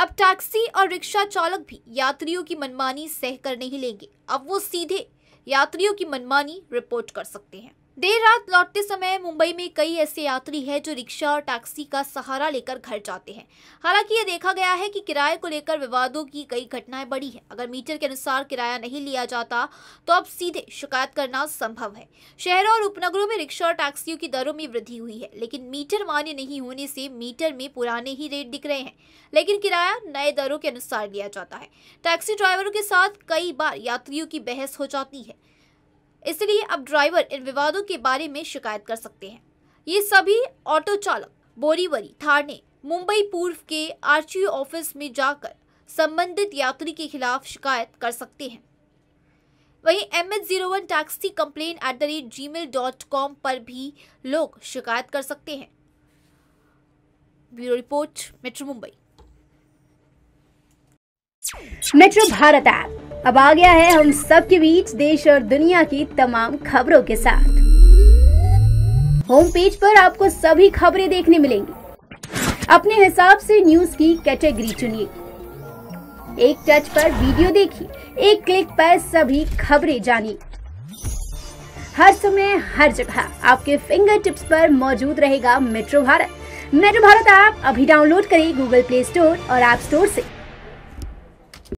अब टैक्सी और रिक्शा चालक भी यात्रियों की मनमानी सह कर नहीं लेंगे अब वो सीधे यात्रियों की मनमानी रिपोर्ट कर सकते हैं देर रात लौटते समय मुंबई में कई ऐसे यात्री हैं जो रिक्शा और टैक्सी का सहारा लेकर घर जाते हैं हालांकि ये देखा गया है कि किराए को लेकर विवादों की कई घटनाएं बढ़ी हैं अगर मीटर के अनुसार किराया नहीं लिया जाता तो अब सीधे शिकायत करना संभव है शहरों और उपनगरों में रिक्शा और टैक्सियों की दरों में वृद्धि हुई है लेकिन मीटर मान्य नहीं होने से मीटर में पुराने ही रेट दिख रहे हैं लेकिन किराया नए दरों के अनुसार लिया जाता है टैक्सी ड्राइवरों के साथ कई बार यात्रियों की बहस हो जाती है इसलिए अब ड्राइवर इन विवादों के बारे में शिकायत कर सकते हैं ये सभी ऑटो चालक बोरीवरी थाने मुंबई पूर्व के आर ऑफिस में जाकर संबंधित यात्री के खिलाफ शिकायत कर सकते हैं वहीं M H zero one taxi complain at the rate Gmail dot com पर भी लोग शिकायत कर सकते हैं bureau report metro Mumbai metro Bharat app अब आ गया है हम सबके बीच देश और दुनिया की तमाम खबरों के साथ होम पेज पर आपको सभी खबरें देखने मिलेंगी अपने हिसाब से न्यूज की कैटेगरी चुनिए एक टच पर वीडियो देखिए एक क्लिक पर सभी खबरें जानिए हर समय हर जगह आपके फिंगर टिप्स पर मौजूद रहेगा metro Bharat metro Bharat app अभी डाउनलोड करें गूगल प्ले स्टोर और ऐप स्टोर ऐसी